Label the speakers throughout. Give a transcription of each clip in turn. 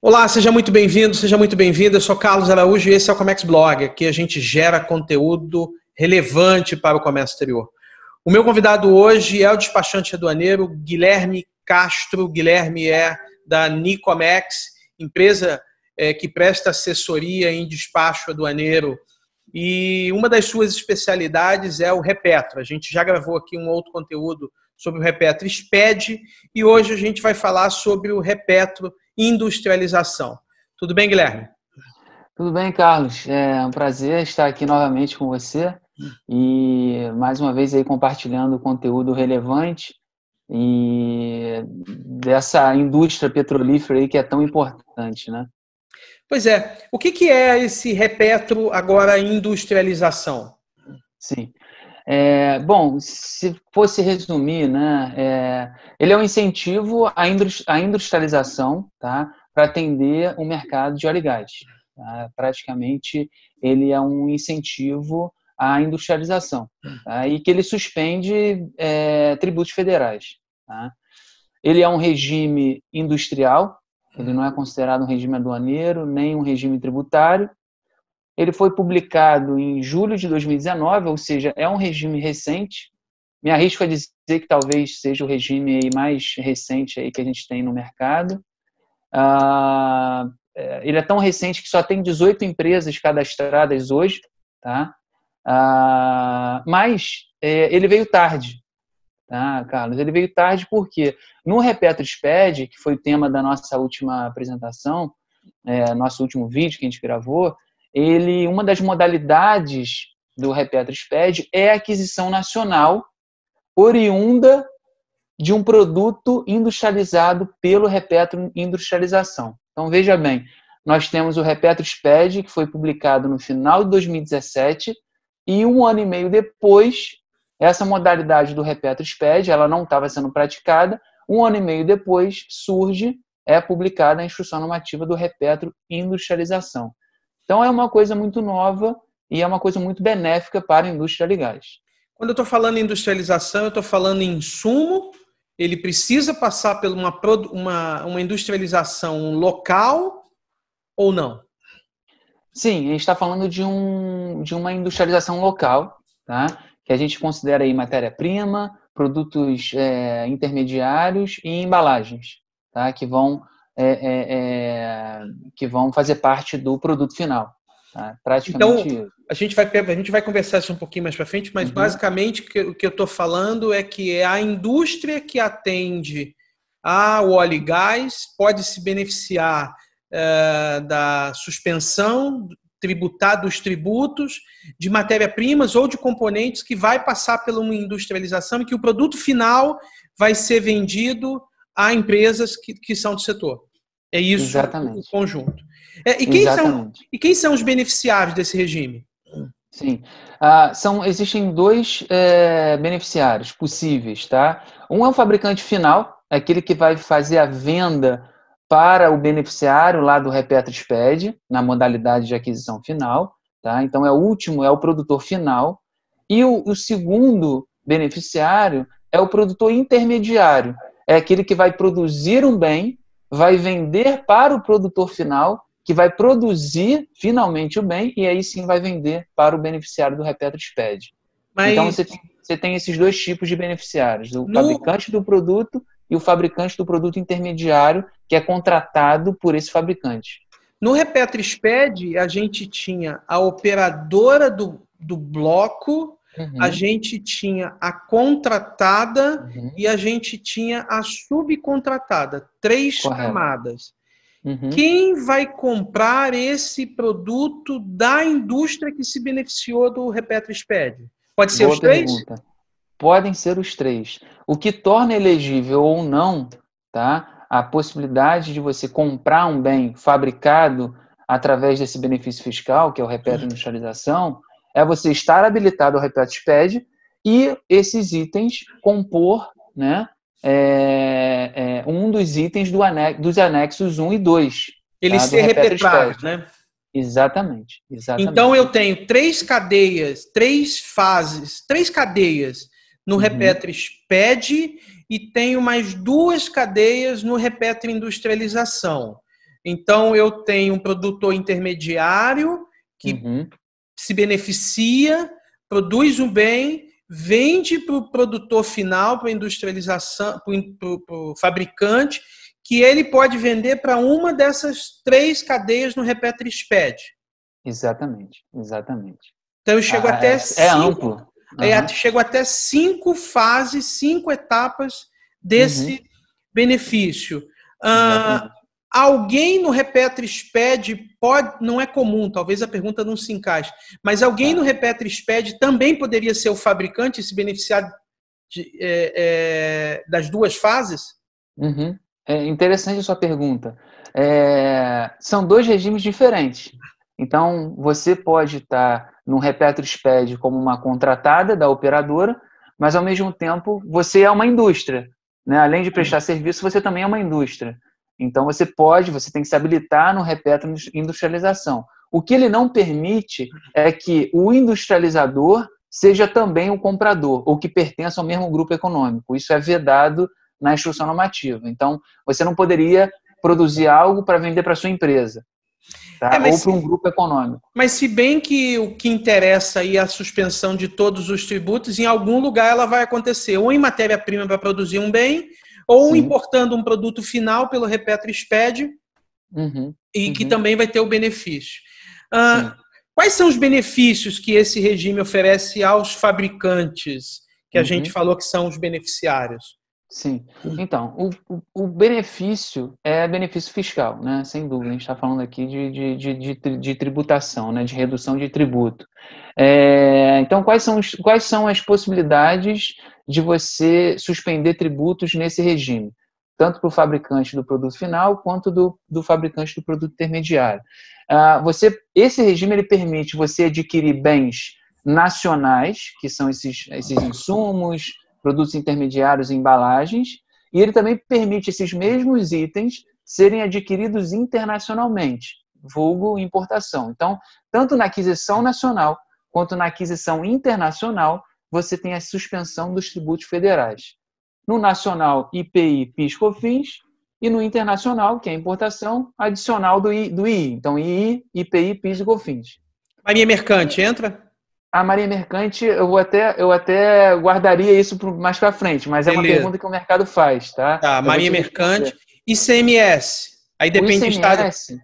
Speaker 1: Olá, seja muito bem-vindo, seja muito bem-vinda. Eu sou Carlos Araújo e esse é o Comex Blog. Aqui a gente gera conteúdo relevante para o comércio exterior. O meu convidado hoje é o despachante aduaneiro Guilherme Castro. Guilherme é da Nicomex, empresa é, que presta assessoria em despacho aduaneiro. E uma das suas especialidades é o Repetro. A gente já gravou aqui um outro conteúdo sobre o Repetro SPED e hoje a gente vai falar sobre o Repetro industrialização. Tudo bem, Guilherme?
Speaker 2: Tudo bem, Carlos. É um prazer estar aqui novamente com você e mais uma vez aí compartilhando conteúdo relevante e dessa indústria petrolífera
Speaker 1: aí que é tão importante, né? Pois é. O que, que é esse repetro agora industrialização? Sim. É, bom, se
Speaker 2: fosse resumir, né, é, ele é um incentivo à, industrialização tá, para atender o mercado de óleo e gás. Tá? Praticamente, ele é um incentivo à industrialização tá? e que ele suspende é, tributos federais. Tá? Ele é um regime industrial, ele não é considerado um regime aduaneiro nem um regime tributário. Ele foi publicado em julho de 2019, ou seja, é um regime recente. Me arrisco a dizer que talvez seja o regime mais recente aí que a gente tem no mercado. Ah, é, ele é tão recente que só tem 18 empresas cadastradas hoje, tá? Ah, mas é, ele veio tarde, tá, Carlos? Ele veio tarde porque no Sped, que foi o tema da nossa última apresentação, é, nosso último vídeo que a gente gravou, ele uma das modalidades do Repetrasped é a aquisição nacional oriunda de um produto industrializado pelo Repetro Industrialização. Então veja bem, nós temos o Repetrasped que foi publicado no final de 2017 e um ano e meio depois essa modalidade do Repetrasped, ela não estava sendo praticada. Um ano e meio depois surge é publicada a instrução normativa do Repetro Industrialização. Então é uma coisa muito nova e é uma coisa muito benéfica para a indústria de gás.
Speaker 1: Quando eu estou falando em industrialização, eu estou falando em insumo, ele precisa passar por uma, uma, uma industrialização local ou não? Sim, a gente está falando de,
Speaker 2: um, de uma industrialização local, tá? que a gente considera aí matéria-prima, produtos é, intermediários e embalagens, tá? que vão é, é, é, que vão fazer parte do produto final.
Speaker 1: Tá? Praticamente então, isso. A gente, vai, a gente vai conversar isso um pouquinho mais para frente, mas uhum. basicamente o que eu estou falando é que é a indústria que atende ao óleo e gás pode se beneficiar é, da suspensão tributar dos tributos de matéria-primas ou de componentes que vai passar pela uma industrialização e que o produto final vai ser vendido a empresas que, que são do setor. É isso Exatamente. o conjunto. É, e, quem São, e quem são os beneficiários desse
Speaker 2: regime? Sim. Ah, são, existem dois é, beneficiários possíveis, tá? Um é o fabricante final, é aquele que vai fazer a venda para o beneficiário lá do RepetrisPed, na modalidade de aquisição final, tá? Então é o último, é o produtor final. E o, o segundo beneficiário é o produtor intermediário, é aquele que vai produzir um bem vai vender para o produtor final, que vai produzir finalmente o bem e aí sim vai vender para o beneficiário do Repetro SPED. Mas... Então você tem, você tem, esses dois tipos de beneficiários, o no... fabricante do produto e o fabricante do produto intermediário, que é
Speaker 1: contratado por esse fabricante. No SPED, a gente tinha a operadora do, do bloco Uhum. A gente tinha a contratada uhum. e a gente tinha a subcontratada, três Correto. camadas. Uhum. Quem vai comprar esse produto da indústria que se beneficiou do Repetro SPED? Pode ser Boa os três? Pergunta. Podem ser
Speaker 2: os três. O que torna elegível ou não, tá? A possibilidade de você comprar um bem fabricado através desse benefício fiscal, que é o repetro industrialização, é você estar habilitado ao Repetipad e esses itens compor né, é, é, um dos itens do anex, dos anexos
Speaker 1: 1 e 2.
Speaker 2: eles tá? ser repertório, né? Exatamente, exatamente. Então eu
Speaker 1: tenho três cadeias, três fases, três cadeias no uhum. Repetris e tenho mais duas cadeias no Repetro Industrialização. Então eu tenho um produtor intermediário que uhum se beneficia, produz um bem, vende para o produtor final, para a industrialização, para o fabricante, que ele pode vender para uma dessas três cadeias no Repetrisped.
Speaker 2: Exatamente, exatamente. Então eu chego ah, até é, é cinco, é amplo.
Speaker 1: Uhum. É, chego até cinco fases, cinco etapas desse uhum. benefício. Ah, Alguém no Repetris-PED pode, não é comum, talvez a pergunta não se encaixe, mas alguém no Repetris-PED também poderia ser o fabricante e se beneficiar de, é, é, das duas fases?
Speaker 2: Uhum. É interessante a sua pergunta. É, são dois regimes diferentes. Então, você pode estar no Repetrisped como uma contratada da operadora, mas ao mesmo tempo você é uma indústria. Né? Além de prestar serviço, você também é uma indústria. Então você pode, você tem que se habilitar no repetro industrialização. O que ele não permite é que o industrializador seja também o comprador, ou que pertença ao mesmo grupo econômico. Isso é vedado na instrução normativa. Então, você não poderia produzir algo para vender para sua empresa. Tá? É, ou para um grupo econômico.
Speaker 1: Mas se bem que o que interessa aí é a suspensão de todos os tributos, em algum lugar ela vai acontecer, ou em matéria-prima para produzir um bem, ou Sim. importando um produto final pelo Repetro uhum. e uhum. que também vai ter o benefício. Ah, quais são os benefícios que esse regime oferece aos fabricantes, que a uhum. gente falou que são os beneficiários? Sim. Então, o, o benefício é
Speaker 2: benefício fiscal, né? Sem dúvida. A gente está falando aqui de, de, de, de, tributação, né? de redução de tributo. É, então, quais são, os, quais são as possibilidades de você suspender tributos nesse regime? Tanto para o fabricante do produto final quanto do, do fabricante do produto intermediário. Ah, você, esse regime ele permite você adquirir bens nacionais, que são esses, esses insumos produtos intermediários e embalagens, e ele também permite esses mesmos itens serem adquiridos internacionalmente, vulgo importação. Então, tanto na aquisição nacional quanto na aquisição internacional, você tem a suspensão dos tributos federais. No nacional, IPI, PIS, COFINS, e no internacional, que é a importação, adicional do, I, do II. Então, II, IPI, PIS e COFINS. Maria Mercante entra? A Marinha Mercante, eu até, eu até guardaria isso mais para
Speaker 1: frente, mas Beleza. é uma pergunta que
Speaker 2: o mercado faz, tá? Tá, eu Marinha Mercante.
Speaker 1: ICMS. Aí depende ICMS,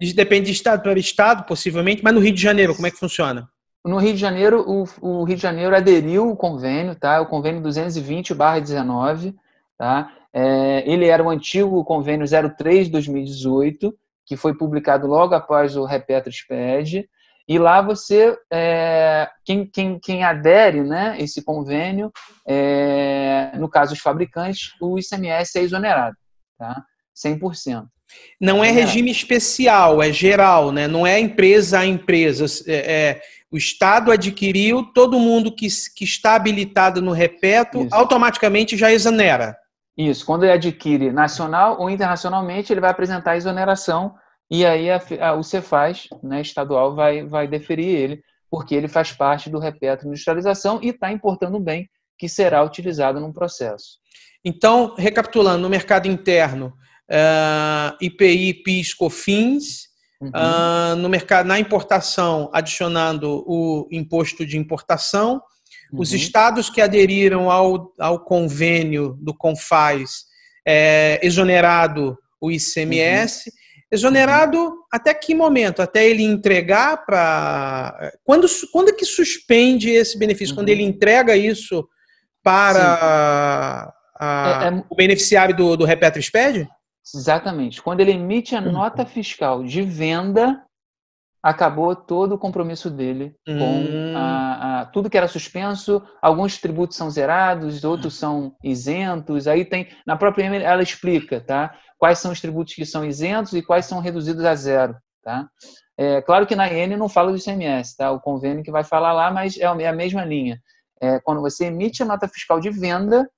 Speaker 1: de estado. Depende de estado para estado, possivelmente, mas no Rio de Janeiro, como é que funciona?
Speaker 2: No Rio de Janeiro, o, o Rio de Janeiro aderiu o convênio, tá? O convênio 220/19, tá? É, ele era o antigo convênio 03 2018, que foi publicado logo após o Repetro SPED. E lá você, é, quem, quem, quem adere né, esse convênio, é, no caso os fabricantes, o ICMS é exonerado, tá? 100%.
Speaker 1: Não é, é regime especial, é geral, né? não é empresa a empresa. É, é, o Estado adquiriu, todo mundo que, que está habilitado no repeto Isso. automaticamente já exonera. Isso, quando ele adquire nacional
Speaker 2: ou internacionalmente, ele vai apresentar a exoneração e aí a, a, o Cefaz, né, estadual, vai, vai deferir ele, porque ele faz parte do repetro industrialização e está importando bem que será utilizado num processo.
Speaker 1: Então, recapitulando, no mercado interno, uh, eh, IPI, PIS, COFINS, uhum. uh, no mercado, na importação, adicionando o imposto de importação, uhum. os estados que aderiram ao, ao convênio do CONFAS, é, eh, exonerado o ICMS, uhum Exonerado até que momento? Até ele entregar para. Quando, quando é que suspende esse benefício? Uhum. Quando ele entrega isso para a, é, é... o beneficiário do, do Repetrosped? Exatamente. Quando ele emite a
Speaker 2: uhum. nota fiscal de venda, acabou todo o compromisso dele uhum. com hum. a, a, tudo que era suspenso. Alguns tributos são zerados, outros ah. são isentos. Aí tem na própria ela explica, tá? quais são os tributos que são isentos e quais são reduzidos a zero. Tá? É, claro que na IN não fala do ICMS, tá? o convênio que vai falar lá, mas é, é a mesma linha. É, quando você emite a nota fiscal de venda,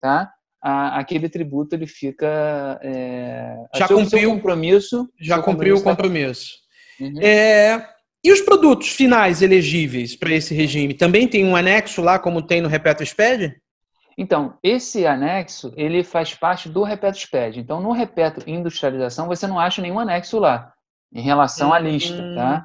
Speaker 2: tá? A, aquele tributo ele fica. É, já seu, cumpriu o
Speaker 1: compromisso. Já cumpriu o tá? compromisso. Tá... Uhum. É, e os produtos finais elegíveis para esse regime? Também tem um anexo lá, como tem no Repetro SPED? Então,
Speaker 2: esse anexo, ele faz parte do Repeto SPED. Então, no Repeto Industrialização, você não acha nenhum anexo lá, em relação à lista, tá? Uhum.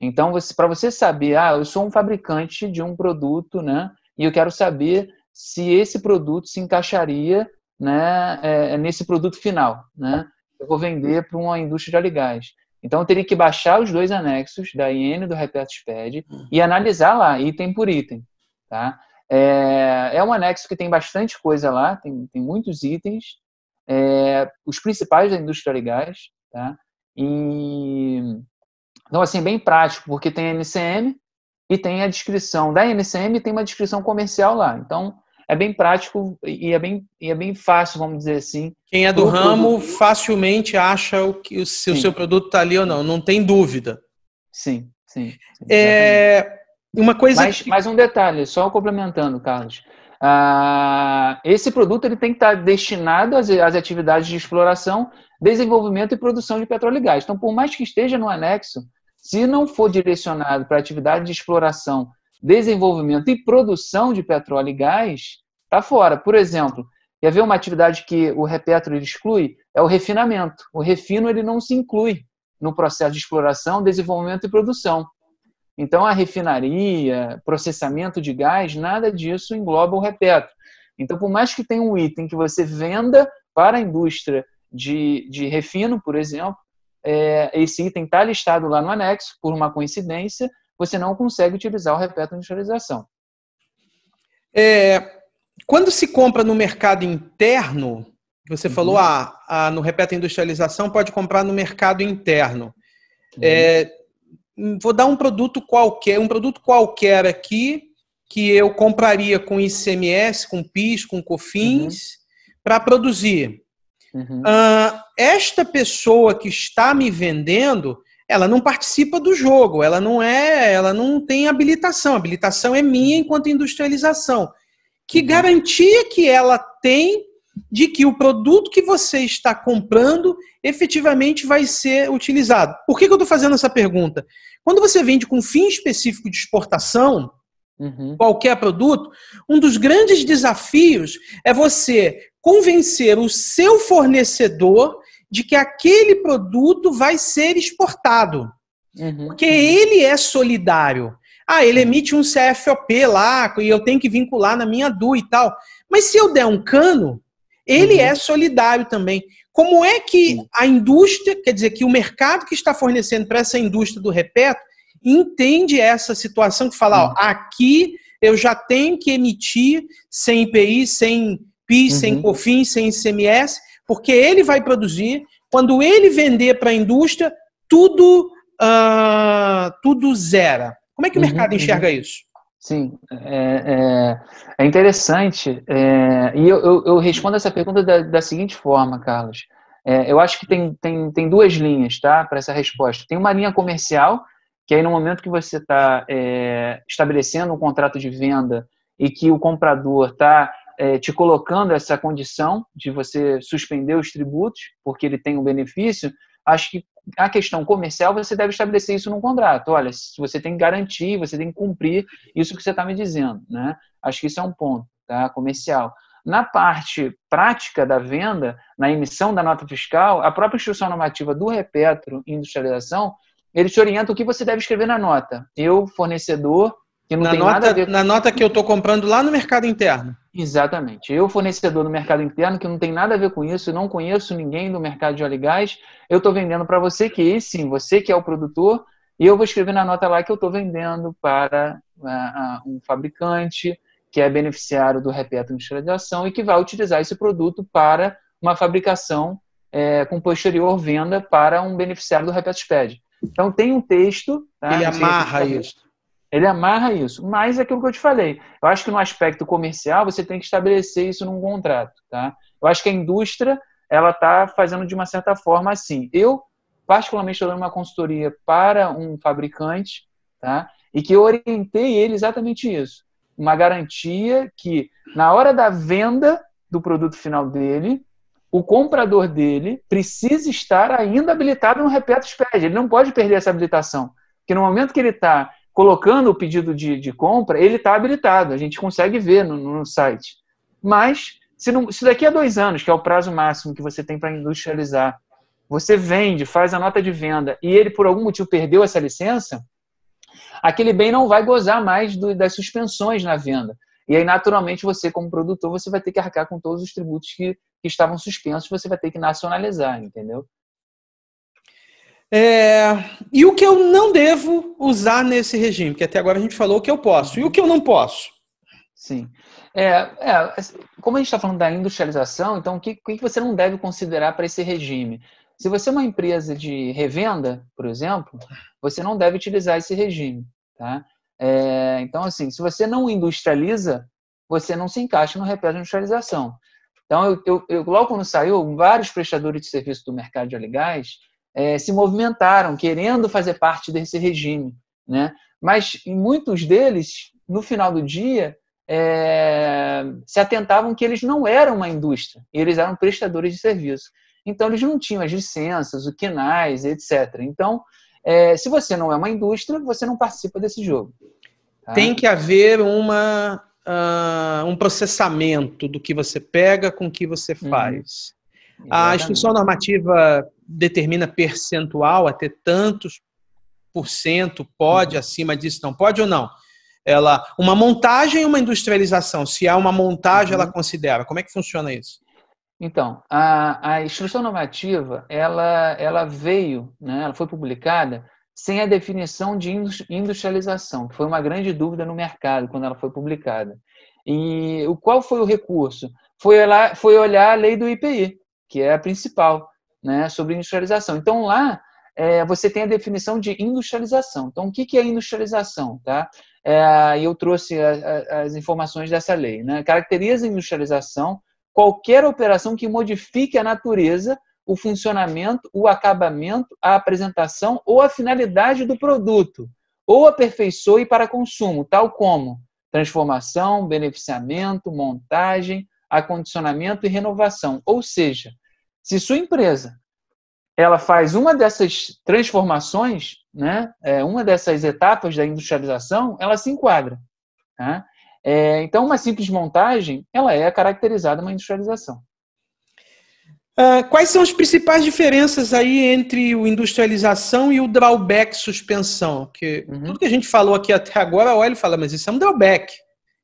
Speaker 2: Então, para você saber, ah, eu sou um fabricante de um produto, né? E eu quero saber se esse produto se encaixaria né, é, é nesse produto final, né? Eu vou vender para uma indústria de aligás. Então, eu teria que baixar os dois anexos da IN do Repeto SPED e analisar lá, item por item, tá? É, é um anexo que tem bastante coisa lá, tem, tem muitos itens, é, os principais da indústria de gás, tá? E, então, assim, bem prático, porque tem a NCM e tem a descrição da NCM e tem uma descrição comercial lá. Então, é bem prático e é bem, e é bem fácil, vamos dizer assim.
Speaker 1: Quem é do ramo produto. facilmente acha o que, se sim. o seu produto está ali ou não, não tem dúvida. Sim, sim. sim é,
Speaker 2: uma coisa. Mais, que... mais um detalhe, só complementando, Carlos. Ah, esse produto ele tem que estar destinado às, às atividades de exploração, desenvolvimento e produção de petróleo e gás. Então, por mais que esteja no anexo, se não for direcionado para atividade de exploração, desenvolvimento e produção de petróleo e gás, está fora. Por exemplo, quer ver uma atividade que o Repetro exclui? É o refinamento. O refino ele não se inclui no processo de exploração, desenvolvimento e produção. Então, a refinaria, processamento de gás, nada disso engloba o repetro. Então, por mais que tenha um item que você venda para a indústria de, de refino, por exemplo, é, esse item está listado lá no anexo, por uma coincidência, você não consegue utilizar o repetro industrialização.
Speaker 1: É, quando se compra no mercado interno, você uhum. falou ah, ah, no repetro industrialização, pode comprar no mercado interno. Uhum. É, vou dar um produto qualquer, um produto qualquer aqui que eu compraria com ICMS, com PIS, com COFINS, uhum. para produzir. Uhum. Uh, esta pessoa que está me vendendo, ela não participa do jogo, ela não é, ela não tem habilitação. A habilitação é minha uhum. enquanto industrialização. Que uhum. garantia que ela tem de que o produto que você está comprando efetivamente vai ser utilizado. Por que, que eu estou fazendo essa pergunta? Quando você vende com fim específico de exportação, uhum. qualquer produto, um dos grandes desafios é você convencer o seu fornecedor de que aquele produto vai ser exportado. Uhum. Porque ele é solidário. Ah, ele emite um CFOP lá e eu tenho que vincular na minha DU e tal. Mas se eu der um cano, ele uhum. é solidário também. Como é que a indústria, quer dizer, que o mercado que está fornecendo para essa indústria do repeto, entende essa situação que fala, uhum. ó, aqui eu já tenho que emitir sem IPI, sem PIS, uhum. sem COFINS, sem ICMS, porque ele vai produzir. Quando ele vender para a indústria, tudo, uh, tudo zera. Como é que o uhum, mercado uhum. enxerga isso?
Speaker 2: Sim, é, é, é interessante. É, e eu, eu, eu, respondo essa pergunta da, da seguinte forma, Carlos. É, eu acho que tem, tem, tem duas linhas tá, para essa resposta. Tem uma linha comercial, que aí no momento que você está é, estabelecendo um contrato de venda e que o comprador está é, te colocando essa condição de você suspender os tributos, porque ele tem um benefício, acho que a questão comercial, você deve estabelecer isso num contrato. Olha, você tem que garantir, você tem que cumprir isso que você está me dizendo. Né? Acho que isso é um ponto tá? comercial. Na parte prática da venda, na emissão da nota fiscal, a própria instrução normativa do Repetro Industrialização, ele te orienta o que você deve escrever na nota. Eu, fornecedor, que não na tem nota, nada a ver com... Na nota que eu estou comprando lá no mercado interno. Exatamente. Eu, fornecedor no mercado interno, que não tem nada a ver com isso, não conheço ninguém do mercado de óleo e gás, eu estou vendendo para você, que sim, você que é o produtor, e eu vou escrever na nota lá que eu estou vendendo para uh, um fabricante que é beneficiário do repeto de e que vai utilizar esse produto para uma fabricação é, com posterior venda para um beneficiário do repeto SPED. Então tem um texto. Tá? Ele amarra isso. Ele amarra isso. Mas é aquilo que eu te falei, eu acho que no aspecto comercial você tem que estabelecer isso num contrato, tá? Eu acho que a indústria ela está fazendo de uma certa forma assim. Eu particularmente estou dando uma consultoria para um fabricante, tá? E que eu orientei ele exatamente isso, uma garantia que na hora da venda do produto final dele, o comprador dele precisa estar ainda habilitado no Repeto SPED. Ele não pode perder essa habilitação. Porque no momento que ele está colocando o pedido de, de compra, ele está habilitado, a gente consegue ver no, no site. Mas, se, não, se daqui a dois anos, que é o prazo máximo que você tem para industrializar, você vende, faz a nota de venda e ele, por algum motivo, perdeu essa licença, aquele bem não vai gozar mais do, das suspensões na venda. E aí, naturalmente, você, como produtor, você vai ter que arcar com todos os tributos que, que estavam suspensos, você vai ter que nacionalizar, entendeu?
Speaker 1: É, e o que eu não devo usar nesse regime? Porque até agora a gente falou o que eu posso. E o que eu não posso? Sim.
Speaker 2: É, é como a gente está falando da industrialização, então o que, que você não deve considerar para esse regime? Se você é uma empresa de revenda, por exemplo, você não deve utilizar esse regime. Tá? É, então, assim, se você não industrializa, você não se encaixa no repé de industrialização. Então, eu, eu, eu, logo quando saiu, vários prestadores de serviço do mercado de óleo é, se movimentaram querendo fazer parte desse regime, né? Mas muitos deles, no final do dia, é, se atentavam que eles não eram uma indústria, eles eram prestadores de serviço. Então eles não tinham as licenças, o quinais, etc. Então, é, se você não é uma indústria, você não participa desse jogo.
Speaker 1: Tá? Tem que haver uma Uh, um processamento do que você pega com o que você uhum. faz. Uhum. A instrução normativa determina percentual, até tantos por cento pode, uhum. acima disso não pode ou não? Ela, uma montagem e uma industrialização. Se há uma montagem, uhum. ela considera. Como é que funciona isso? Então,
Speaker 2: a, a instrução normativa, ela, ela veio, né, ela foi publicada sem a definição de industrialização, que foi uma grande dúvida no mercado quando ela foi publicada. E o qual foi o recurso? Foi olhar, foi olhar a lei do IPI, que é a principal né, sobre industrialização. Então, lá, é, você tem a definição de industrialização. Então, o que é industrialização? Tá? É, eu trouxe a, a, as informações dessa lei. Né? Caracteriza a industrialização qualquer operação que modifique a natureza, o funcionamento, o acabamento, a apresentação ou a finalidade do produto, ou aperfeiçoe para consumo, tal como transformação, beneficiamento, montagem, acondicionamento e renovação. Ou seja, se sua empresa ela faz uma dessas transformações, né, é, uma dessas etapas da industrialização, ela se enquadra. Tá? É, então, uma simples montagem, ela é caracterizada uma industrialização.
Speaker 1: Uh, quais são as principais diferenças aí entre o industrialização e o drawback suspensão? Que uhum. tudo que a gente falou aqui até agora, olha e fala, mas isso é um drawback.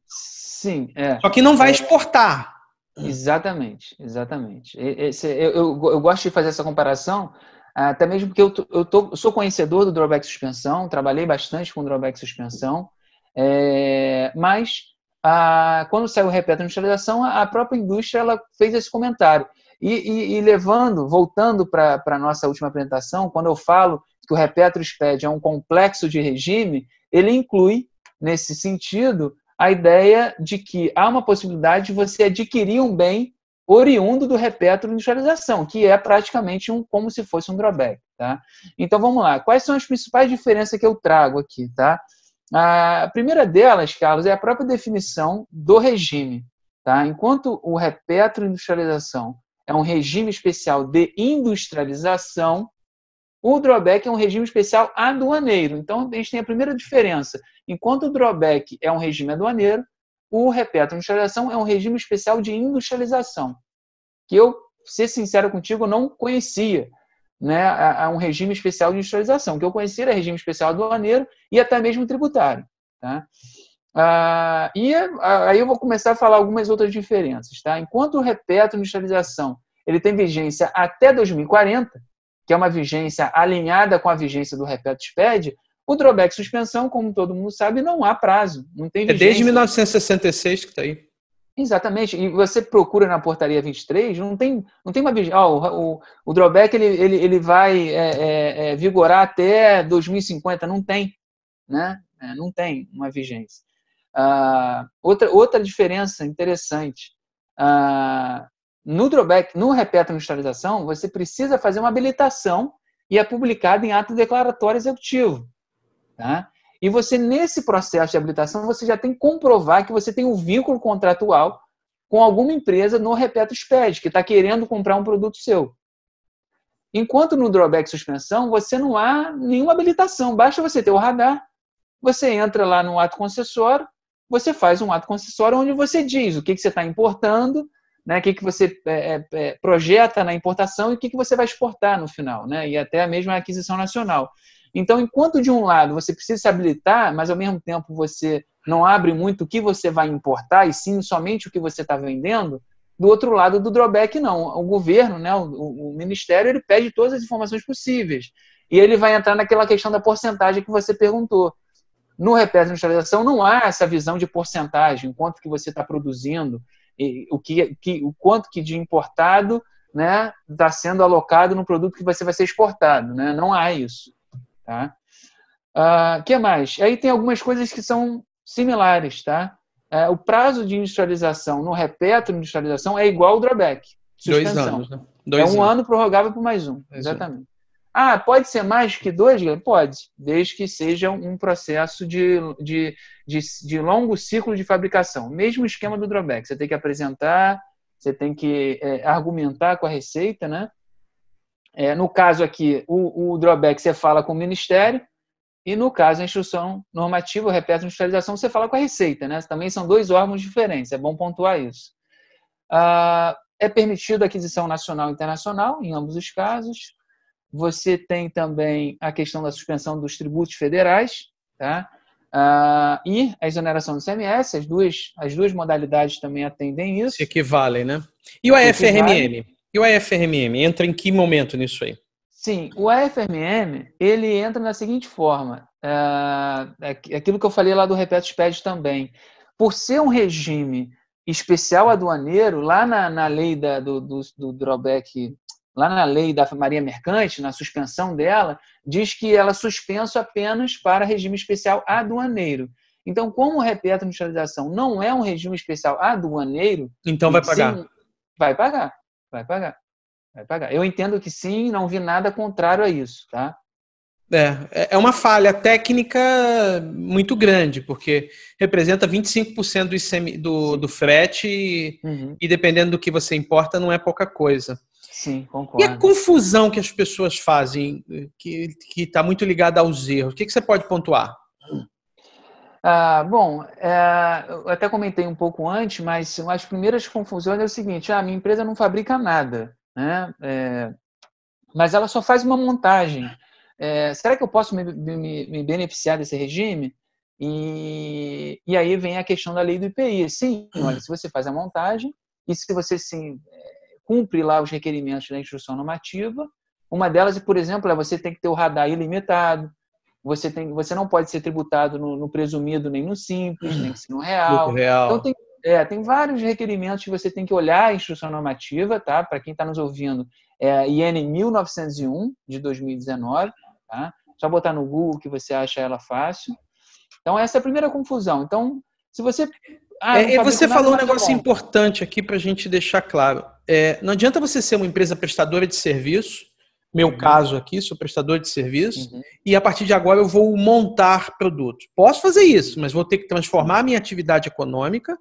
Speaker 1: Sim, é. Só que não vai é. exportar.
Speaker 2: Exatamente, exatamente. Esse, eu, eu, eu, gosto de fazer essa comparação, até mesmo porque eu, eu, tô, eu sou conhecedor do drawback suspensão, trabalhei bastante com drawback suspensão, é, mas a, quando saiu o repeto industrialização, a própria indústria ela fez esse comentário. E, e, e levando, voltando para a nossa última apresentação, quando eu falo que o Repetro SPED é um complexo de regime, ele inclui, nesse sentido, a ideia de que há uma possibilidade de você adquirir um bem oriundo do industrialização que é praticamente um, como se fosse um drawback. Tá? Então vamos lá, quais são as principais diferenças que eu trago aqui? Tá? A primeira delas, Carlos, é a própria definição do regime. Tá? Enquanto o industrialização é um regime especial de industrialização, o drawback é um regime especial aduaneiro. Então, a gente tem a primeira diferença. Enquanto o drawback é um regime aduaneiro, o repetro industrialização é um regime especial de industrialização, que eu, ser sincero contigo, não conhecia. Né, a, a um regime especial de industrialização. O que eu conhecia era regime especial aduaneiro e até mesmo tributário. Tá? Ah, e ah, aí eu vou começar a falar algumas outras diferenças. Tá? Enquanto o repetro industrialização ele tem vigência até 2040, que é uma vigência alinhada com a vigência do Repeto SPED, o drawback suspensão, como todo mundo sabe, não há prazo, não tem é vigência. É desde
Speaker 1: 1966 que está aí.
Speaker 2: Exatamente, e você procura na portaria 23, não tem, não tem uma vigência. Oh, o, o drawback ele, ele, ele vai é, é, é vigorar até 2050, não tem, né? É, não tem uma vigência. Ah, outra, outra diferença interessante, ah, no drawback, no repeto industrialização, você precisa fazer uma habilitação e é publicada em ato declaratório executivo. Tá? E você, nesse processo de habilitação, você já tem que comprovar que você tem um vínculo contratual com alguma empresa no Repeto SPED, que está querendo comprar um produto seu. Enquanto no drawback suspensão, você não há nenhuma habilitação, basta você ter o radar, você entra lá no ato concessório, você faz um ato concessório onde você diz o que, que você está importando, né, o que, que você é, é, é, projeta na importação e o que, que você vai exportar no final, né, e até mesmo a aquisição nacional. Então, enquanto de um lado você precisa se habilitar, mas ao mesmo tempo você não abre muito o que você vai importar e sim somente o que você está vendendo, do outro lado do drawback, não. O governo, né, o, o ministério, ele pede todas as informações possíveis. E ele vai entrar naquela questão da porcentagem que você perguntou. No repete industrialização não há essa visão de porcentagem, quanto que você está produzindo, o que, que, o quanto que de importado né está sendo alocado no produto que você vai ser exportado, né? Não há isso, tá? Uh, que mais? Aí tem algumas coisas que são similares, tá? Uh, o prazo de industrialização no repetro industrialização é igual ao drawback. Suspensão. Dois anos, né? Dois é um anos. ano prorrogável por mais um, exatamente. Ah, pode ser mais que dois? Pode, desde que seja um processo de, de, de, de longo ciclo de fabricação. Mesmo esquema do drawback. Você tem que apresentar, você tem que é, argumentar com a receita, né? É, no caso aqui, o, o drawback você fala com o Ministério, e no caso, a instrução normativa, eu repito, a industrialização, você fala com a Receita, né? Também são dois órgãos diferentes, é bom pontuar isso. Ah, é permitido a aquisição nacional e internacional, em ambos os casos. Você tem também a questão da suspensão dos tributos federais, tá? Ah, e a exoneração do CMS, as duas, as duas modalidades também atendem isso.
Speaker 1: Se equivalem, né? E o AFRMM? E o AFRMM entra em que momento nisso aí?
Speaker 2: Sim, o AFRMM ele entra na seguinte forma, ah, é aquilo que eu falei lá do Repetos Pede também. Por ser um regime especial aduaneiro, lá na, na lei da, do, do, do drawback lá na lei da Maria Mercante, na suspensão dela, diz que ela é suspenso apenas para regime especial aduaneiro. Então, como o repeta industrialização não é um regime especial aduaneiro, então vai pagar. Sim, vai
Speaker 1: pagar. Vai pagar.
Speaker 2: Vai pagar. Eu entendo que sim, não vi nada contrário a isso,
Speaker 1: tá? É, é, é uma falha técnica muito grande, porque representa 25% do, ICM, do, do frete uhum. e, dependendo do que você importa, não é pouca coisa. Sim, concordo. E a confusão que as pessoas fazem, que está muito ligada aos erros, o que, que você pode pontuar?
Speaker 2: Ah, bom, é, eu até comentei um pouco antes, mas as primeiras confusões é o seguinte: ah, minha empresa não fabrica nada, né? É, mas ela só faz uma montagem. É, será que eu posso me, me, me beneficiar desse regime? E, e, aí vem a questão da lei do IPI. Sim, olha, se você faz a montagem e se você se cumpre lá os requerimentos da instrução normativa. Uma delas, por exemplo, é você tem que ter o radar ilimitado, você, tem, você não pode ser tributado no, no presumido nem no simples, nem no real. real. Então, tem, é, tem vários requerimentos que você tem que olhar a instrução normativa, tá? Para quem está nos ouvindo, é IN 1901, de 2019, tá? Só botar no Google que você acha ela fácil. Então, essa é a primeira confusão. Então, se você ah, é, você falou um tá negócio
Speaker 1: importante aqui para a gente deixar claro. É, não adianta você ser uma empresa prestadora de serviço, meu uhum. caso aqui, sou prestador de serviço, uhum. e a partir de agora eu vou montar produtos. Posso fazer uhum. isso, mas vou ter que transformar a minha atividade econômica,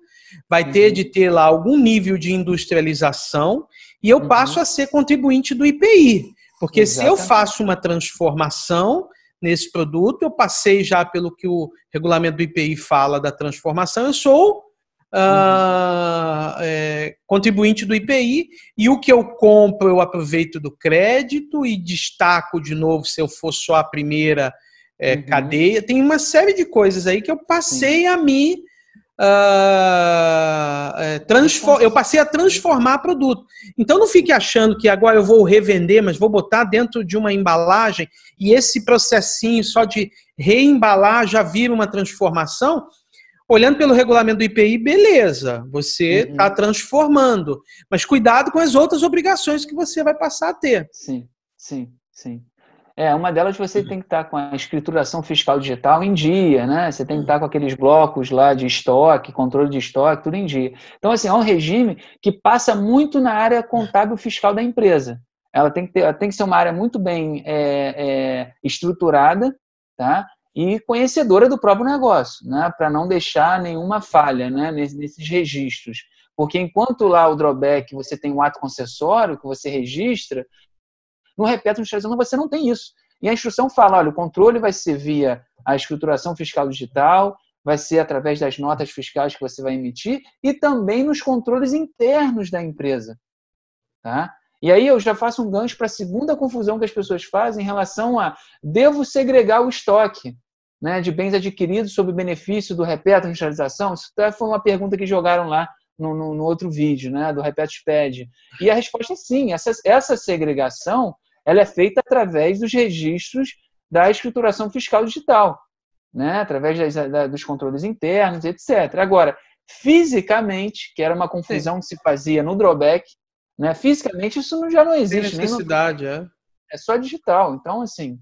Speaker 1: vai uhum. ter de ter lá algum nível de industrialização, e eu uhum. passo a ser contribuinte do IPI. Porque se eu faço uma transformação, nesse produto, eu passei já pelo que o regulamento do IPI fala da transformação, eu sou uh, é, contribuinte do IPI, e o que eu compro eu aproveito do crédito e destaco de novo se eu for só a primeira é, uhum. cadeia. Tem uma série de coisas aí que eu passei Sim. a me. Uh, ah, é, transform... eu passei a transformar produto. Então não fique achando que agora eu vou revender, mas vou botar dentro de uma embalagem e esse processinho só de reembalar já vira uma transformação olhando pelo regulamento do IPI, beleza, você está uhum. Tá transformando. Mas cuidado com as outras obrigações que você vai passar a ter. Sim,
Speaker 2: sim, sim. É, uma delas você tem que estar tá com a escrituração fiscal digital em dia, né? Você tem que estar tá com aqueles blocos lá de estoque, controle de estoque, tudo em dia. Então, assim, é um regime que passa muito na área contábil fiscal da empresa. Ela tem que, ter, tem que ser uma área muito bem é, é, estruturada, tá? e conhecedora do próprio negócio, né? para não deixar nenhuma falha né? nesses registros. Porque enquanto lá o drawback você tem um ato concessório que você registra, no repetto administração você não tem isso. E a instrução fala: olha, o controle vai ser via a escrituração fiscal digital, vai ser através das notas fiscais que você vai emitir e também nos controles internos da empresa. Tá? E aí eu já faço um gancho para a segunda confusão que as pessoas fazem em relação a devo segregar o estoque né, de bens adquiridos sob benefício do repeto industrialização. Isso até foi uma pergunta que jogaram lá no, no, no outro vídeo, né, do Repeto SPED. E a resposta é sim, essa, essa segregação ela é feita através dos registros da escrituração fiscal digital, né, através das, da, dos controles internos, etc. Agora, fisicamente, que era uma confusão sim. que se fazia no drawback, né? Fisicamente isso já não
Speaker 1: existe. Tem necessidade,
Speaker 2: é. É só digital. Então, assim,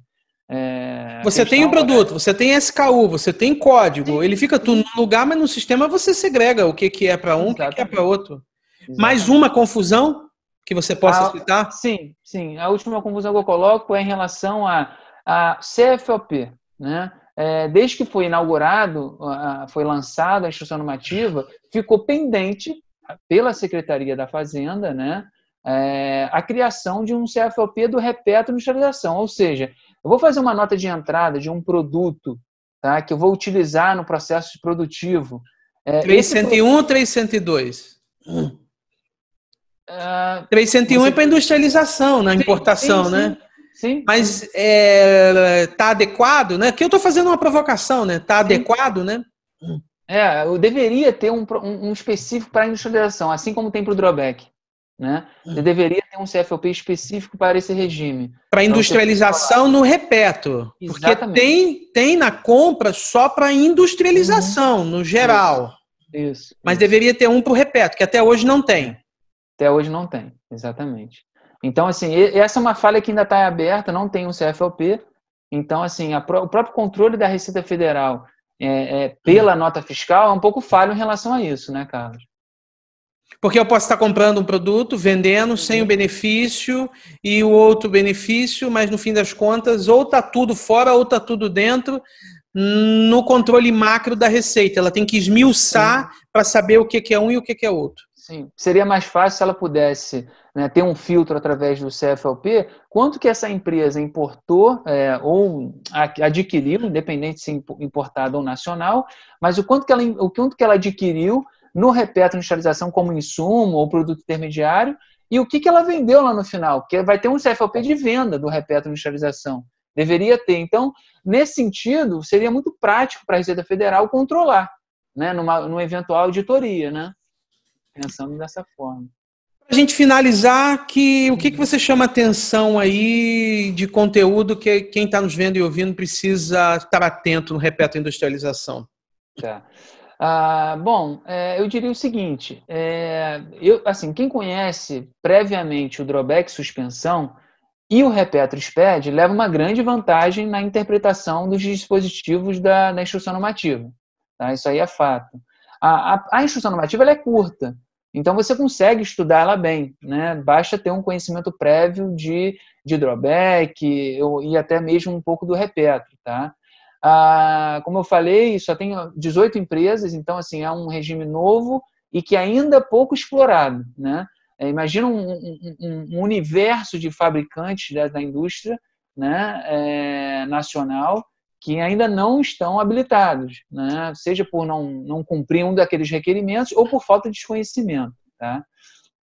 Speaker 1: é, é você tem o produto, né? você tem SKU, você tem código, sim, ele fica tudo no lugar, mas no sistema você segrega o que, que é para um, o que, que é para outro. Exatamente. Mais uma confusão que você possa a, ah,
Speaker 2: citar? Sim, sim. A última confusão que eu coloco é em relação a, a CFOP. Né? É, desde que foi inaugurado, a, foi lançada a instrução normativa, ficou pendente pela Secretaria da Fazenda, né, é, a criação de um CFOP do repeto industrialização, ou seja, eu vou fazer uma nota de entrada de um produto tá, que eu vou utilizar no processo
Speaker 1: produtivo. É, 301 ou 302? Hum. Uh, 301 você... é para industrialização, na né? importação, sim, né? sim, né? Sim. Mas é, tá adequado, né? Que eu estou fazendo uma provocação, né? Tá adequado, né?
Speaker 2: É, eu deveria ter um, um, específico para a industrialização, assim como tem para o drawback. Né? Você hum. deveria ter um cfop específico para esse regime. Para então, industrialização
Speaker 1: no repeto. Exatamente. Porque tem, tem na compra só para industrialização, uhum. no geral. Isso. Isso. Mas Isso. deveria ter um para o repeto, que até hoje não tem. Até
Speaker 2: hoje não tem, exatamente. Então, assim, essa é uma falha que ainda está aberta, não tem um cfop Então, assim, a, o próprio controle da Receita Federal é, é, pela nota
Speaker 1: fiscal é um pouco falho em relação a isso, né, Carlos? Porque eu posso estar comprando um produto, vendendo sem o benefício e o outro benefício, mas no fim das contas, ou está tudo fora ou está tudo dentro no controle macro da receita. Ela tem que esmiuçar para saber o que é um e o que é outro. Sim, seria mais fácil se ela
Speaker 2: pudesse né, ter um filtro através do CFLP, quanto que essa empresa importou é, ou adquiriu, independente se importada ou nacional, mas o quanto que ela, o quanto que ela adquiriu no repetro industrialização como insumo ou produto intermediário e o que, que ela vendeu lá no final, porque vai ter um CFLP de venda do repetro industrialização. Deveria ter. Então, nesse sentido, seria muito prático para a Receita Federal controlar, né, numa, numa eventual auditoria, né? Pensando dessa forma
Speaker 1: a gente finalizar, que o que, que você chama atenção aí de conteúdo que quem está nos vendo e ouvindo precisa estar atento no Repeta Industrialização? Tá.
Speaker 2: Ah, bom, é, eu diria o seguinte: é, eu, assim, quem conhece previamente o drawback suspensão e o Repetro SPED leva uma grande vantagem na interpretação dos dispositivos da, da instrução normativa. Tá? Isso aí é fato. A, a, a instrução normativa é curta. Então você consegue estudar ela bem, né? Basta ter um conhecimento prévio de, de drawback e até mesmo um pouco do repetro, tá? Ah, como eu falei, só tem 18 empresas, então assim é um regime novo e que ainda é pouco explorado, né? É, imagina um, um, um, universo de fabricantes da, da indústria, né? É, nacional que ainda não estão habilitados, né? seja por não, não cumprir um daqueles requerimentos ou por falta de desconhecimento. Tá?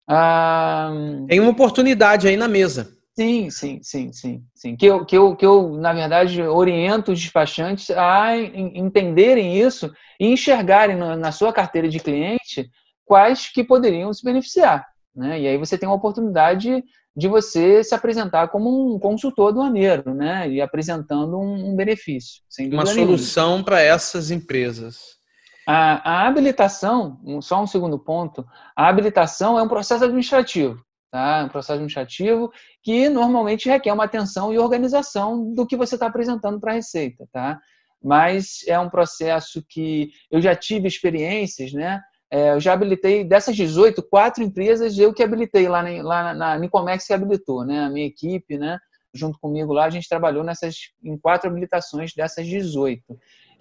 Speaker 2: Ah, Tem uma oportunidade aí na mesa. Sim, sim, sim, sim, sim. Que eu, que eu, que eu na verdade, oriento os despachantes a entenderem isso e enxergarem na sua carteira de cliente quais que poderiam se beneficiar. Né? E aí você tem uma oportunidade de você se apresentar como um consultor doaneiro, né? E apresentando um, benefício. uma solução
Speaker 1: para essas empresas.
Speaker 2: A, a, habilitação, só um segundo ponto, a habilitação é um processo administrativo. Tá? É um processo administrativo que normalmente requer uma atenção e organização do que você está apresentando para a Receita. Tá? Mas é um processo que eu já tive experiências, né? É, eu já habilitei, dessas 18, quatro empresas eu que habilitei lá, na, lá na, Nicomex que habilitou, né? A minha equipe, né? Junto comigo lá, a gente trabalhou nessas, em quatro habilitações dessas 18.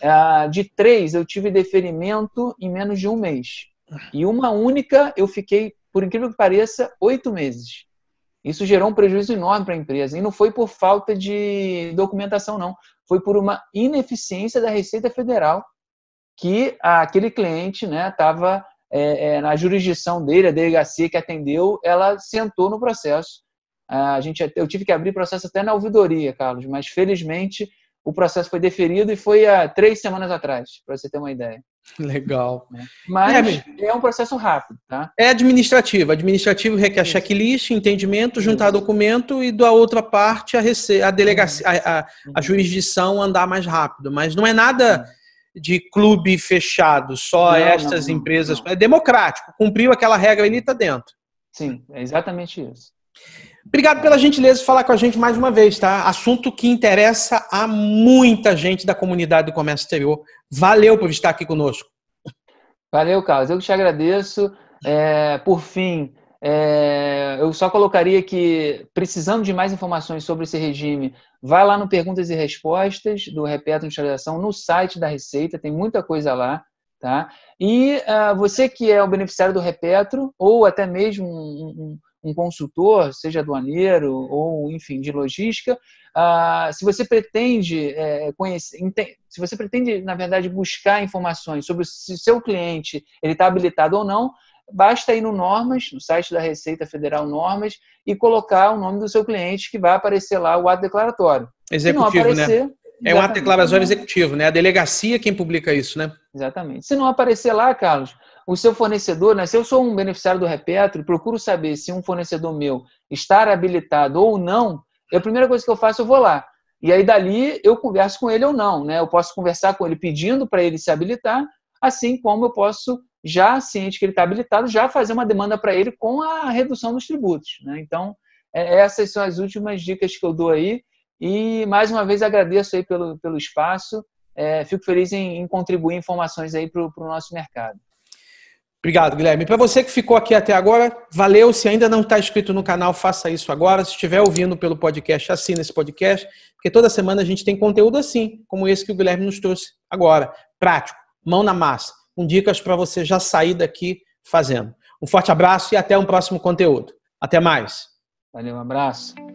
Speaker 2: É, de três, eu tive deferimento em menos de um mês. E uma única, eu fiquei, por incrível que pareça, oito meses. Isso gerou um prejuízo enorme para a empresa. E não foi por falta de documentação, não. Foi por uma ineficiência da Receita Federal que aquele cliente estava né, é, é, na jurisdição dele, a delegacia que atendeu, ela sentou no processo. A gente, eu tive que abrir processo até na ouvidoria, Carlos, mas felizmente o processo foi deferido e foi há três semanas atrás, para você ter uma ideia.
Speaker 1: Legal. Né? Mas
Speaker 2: é, é, um processo rápido, tá?
Speaker 1: É administrativo. Administrativo requer Isso. checklist, entendimento, juntar Isso. documento e da outra parte a, rece... a delegacia, a, a, a, uhum. jurisdição andar mais rápido. Mas não é nada uhum de clube fechado, só não, estas não, não, empresas. É democrático, cumpriu aquela regra, ele está dentro. Sim, é exatamente isso. Obrigado pela gentileza de falar com a gente mais uma vez, tá? Assunto que interessa a muita gente da comunidade do comércio exterior. Valeu por estar aqui conosco.
Speaker 2: Valeu, Carlos. Eu que te agradeço. É, por fim, é, eu só colocaria que, precisando de mais informações sobre esse regime, vai lá no Perguntas e Respostas do Repeto Industrialização, no site da Receita, tem muita coisa lá. Tá? E uh, você que é o beneficiário do Repetro, ou até mesmo um, um, um consultor, seja aduaneiro ou, enfim, de logística, uh, se você pretende é, conhecer, se você pretende, na verdade, buscar informações sobre se o seu cliente ele está habilitado ou não, basta ir no Normas, no site da Receita Federal Normas, e colocar o nome do seu cliente, que vai aparecer lá o ato declaratório. Executivo, não né? aparecer, né? É um ato declaratório executivo,
Speaker 1: né? A delegacia é quem publica isso, né? Exatamente.
Speaker 2: Se não aparecer lá, Carlos, o seu fornecedor, né? Se eu sou um beneficiário do Repetro, procuro saber se um fornecedor meu está habilitado ou não, é a primeira coisa que eu faço, eu vou lá. E aí, dali, eu converso com ele ou não, né? Eu posso conversar com ele pedindo para ele se habilitar, assim como eu posso já ciente que ele está habilitado, já fazer uma demanda para ele com a redução dos tributos. Né? Então, é, essas são as últimas dicas que eu dou aí. E, mais uma vez, agradeço aí pelo, pelo espaço. É, fico feliz em, em, contribuir informações aí para o nosso mercado.
Speaker 1: Obrigado, Guilherme. Para você que ficou aqui até agora, valeu. Se ainda não está inscrito no canal, faça isso agora. Se estiver ouvindo pelo podcast, assina esse podcast, porque toda semana a gente tem conteúdo assim, como esse que o Guilherme nos trouxe agora. Prático, mão na massa com dicas para você já sair daqui fazendo. Um forte abraço e até um próximo conteúdo. Até mais. Valeu, um abraço.